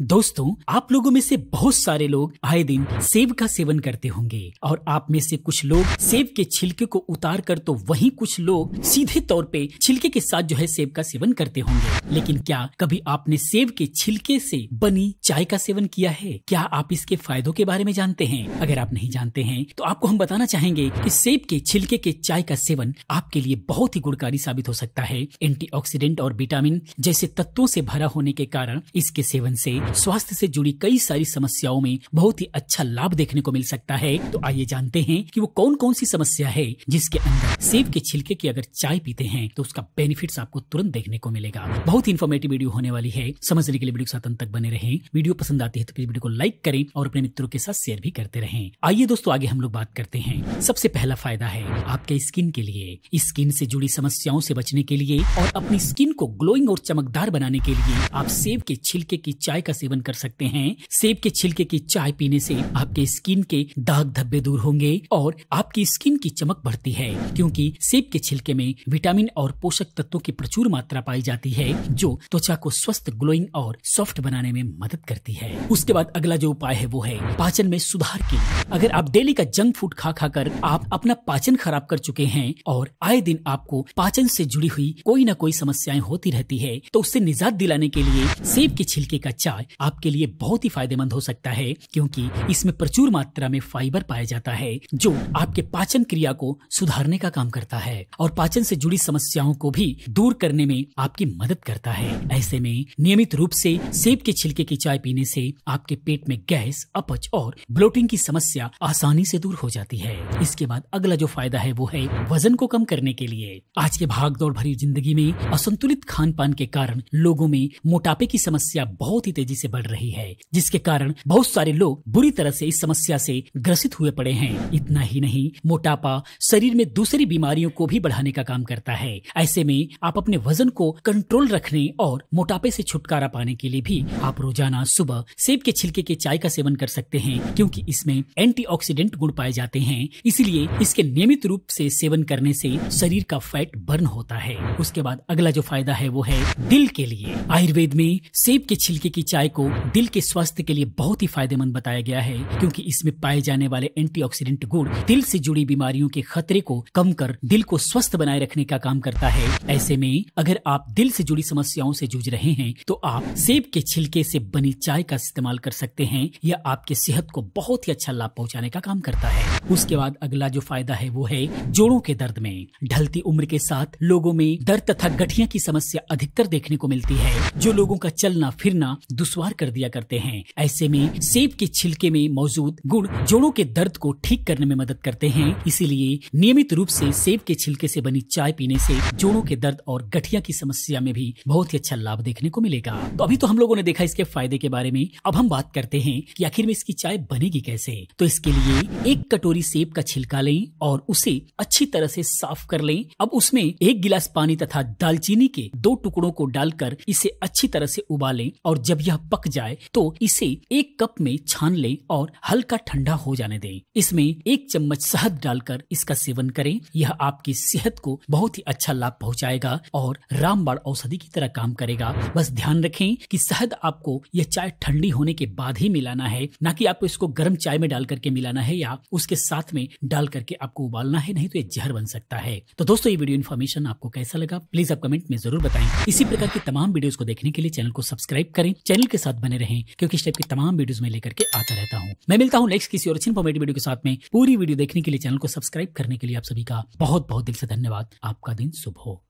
दोस्तों आप लोगों में से बहुत सारे लोग आए दिन सेब का सेवन करते होंगे और आप में से कुछ लोग सेब के छिलके को उतार कर तो वहीं कुछ लोग सीधे तौर पे छिलके के साथ जो है सेब का सेवन करते होंगे लेकिन क्या कभी आपने सेब के छिलके से बनी चाय का सेवन किया है क्या आप इसके फायदों के बारे में जानते हैं अगर आप नहीं जानते हैं तो आपको हम बताना चाहेंगे की सेब के छिलके के चाय का सेवन आपके लिए बहुत ही गुणकारी साबित हो सकता है एंटी और विटामिन जैसे तत्वों से भरा होने के कारण इसके सेवन से स्वास्थ्य से जुड़ी कई सारी समस्याओं में बहुत ही अच्छा लाभ देखने को मिल सकता है तो आइए जानते हैं कि वो कौन कौन सी समस्या है जिसके अंदर सेब के छिलके की अगर चाय पीते हैं तो उसका बेनिफिट आपको तुरंत देखने को मिलेगा बहुत ही इन्फॉर्मेटिव वीडियो होने वाली है समझने के लिए वीडियो के साथ अंत तक बने रहे वीडियो पसंद आती है तो वीडियो को लाइक करें और अपने मित्रों के साथ शेयर भी करते रहे आइए दोस्तों आगे हम लोग बात करते हैं सबसे पहला फायदा है आपके स्किन के लिए स्किन से जुड़ी समस्याओं से बचने के लिए और अपनी स्किन को ग्लोइंग और चमकदार बनाने के लिए आप सेब के छिलके की चाय का सेवन कर सकते हैं सेब के छिलके की चाय पीने से आपके स्किन के दाग धब्बे दूर होंगे और आपकी स्किन की चमक बढ़ती है क्योंकि सेब के छिलके में विटामिन और पोषक तत्वों की प्रचुर मात्रा पाई जाती है जो त्वचा को स्वस्थ ग्लोइंग और सॉफ्ट बनाने में मदद करती है उसके बाद अगला जो उपाय है वो है पाचन में सुधार की अगर आप डेली का जंक फूड खा खा कर आप अपना पाचन खराब कर चुके हैं और आए दिन आपको पाचन से जुड़ी हुई कोई ना कोई समस्याएं होती रहती है तो उससे निजात दिलाने के लिए सेब के छिलके का चाय आपके लिए बहुत ही फायदेमंद हो सकता है क्योंकि इसमें प्रचुर मात्रा में फाइबर पाया जाता है जो आपके पाचन क्रिया को सुधारने का काम करता है और पाचन से जुड़ी समस्याओं को भी दूर करने में आपकी मदद करता है ऐसे में नियमित रूप से सेब के छिलके की चाय पीने से आपके पेट में गैस अपच और ब्लोटिंग की समस्या आसानी से दूर हो जाती है इसके बाद अगला जो फायदा है वो है वजन को कम करने के लिए आज के भागदौड़ भरी जिंदगी में असंतुलित खान पान के कारण लोगों में मोटापे की समस्या बहुत ही तेजी तेजी से बढ़ रही है जिसके कारण बहुत सारे लोग बुरी तरह से इस समस्या से ग्रसित हुए पड़े हैं इतना ही नहीं मोटापा शरीर में दूसरी बीमारियों को भी बढ़ाने का काम करता है ऐसे में आप अपने वजन को कंट्रोल रखने और मोटापे से छुटकारा पाने के लिए भी आप रोजाना सुबह सेब के छिलके के चाय का सेवन कर सकते हैं क्योंकि इसमें एंटीऑक्सीडेंट गुण पाए जाते हैं इसलिए इसके नियमित रूप से सेवन करने से शरीर का फैट बर्न होता है उसके बाद अगला जो फायदा है वो है दिल के लिए आयुर्वेद में सेब के छिलके की चाय चाय को दिल के स्वास्थ्य के लिए बहुत ही फायदेमंद बताया गया है क्योंकि इसमें पाए जाने वाले एंटीऑक्सीडेंट गुण दिल से जुड़ी बीमारियों के खतरे को कम कर दिल को स्वस्थ बनाए रखने का काम करता है ऐसे में अगर आप दिल से जुड़ी समस्याओं से जूझ रहे हैं तो आप सेब के छिलके से बनी चाय का इस्तेमाल कर सकते हैं यह आपके सेहत को बहुत ही अच्छा लाभ पहुँचाने का काम करता है उसके बाद अगला जो फायदा है वो है जोड़ों के दर्द में ढलती उम्र के साथ लोगों में दर्द तथा गठिया की समस्या अधिकतर देखने को मिलती है जो लोगों का चलना फिरना दुश्वार कर दिया करते हैं ऐसे में सेब के छिलके में मौजूद गुड़ जोड़ों के दर्द को ठीक करने में मदद करते हैं इसीलिए नियमित रूप से सेब के छिलके से बनी चाय पीने से जोड़ों के दर्द और गठिया की समस्या में भी बहुत ही अच्छा लाभ देखने को मिलेगा तो अभी तो हम लोगों ने देखा इसके फायदे के बारे में अब हम बात करते हैं की आखिर में इसकी चाय बनेगी कैसे तो इसके लिए एक कटोरी सेब का छिलका लें और उसे अच्छी तरह से साफ कर ले अब उसमें एक गिलास पानी तथा दालचीनी के दो टुकड़ों को डालकर इसे अच्छी तरह से उबालें और जब यह पक जाए तो इसे एक कप में छान लें और हल्का ठंडा हो जाने दें इसमें एक चम्मच शहद डालकर इसका सेवन करें यह आपकी सेहत को बहुत ही अच्छा लाभ पहुंचाएगा और रामबाण औषधि की तरह काम करेगा बस ध्यान रखें कि शहद आपको यह चाय ठंडी होने के बाद ही मिलाना है ना कि आपको इसको गर्म चाय में डाल करके मिलाना है या उसके साथ में डाल करके आपको उबालना है नहीं तो ये जहर बन सकता है तो दोस्तों ये वीडियो इन्फॉर्मेशन आपको कैसा लगा प्लीज आप कमेंट में जरूर बताए इसी प्रकार की तमाम वीडियो को देखने के लिए चैनल को सब्सक्राइब करें चैनल के साथ बने रहें क्योंकि टाइप की तमाम वीडियोस में लेकर के आता रहता हूँ मैं मिलता हूँ नेक्स्ट किसी और अच्छी इन्फॉर्मेटिव वीडियो के साथ में पूरी वीडियो देखने के लिए चैनल को सब्सक्राइब करने के लिए आप सभी का बहुत बहुत दिल से धन्यवाद आपका दिन शुभ हो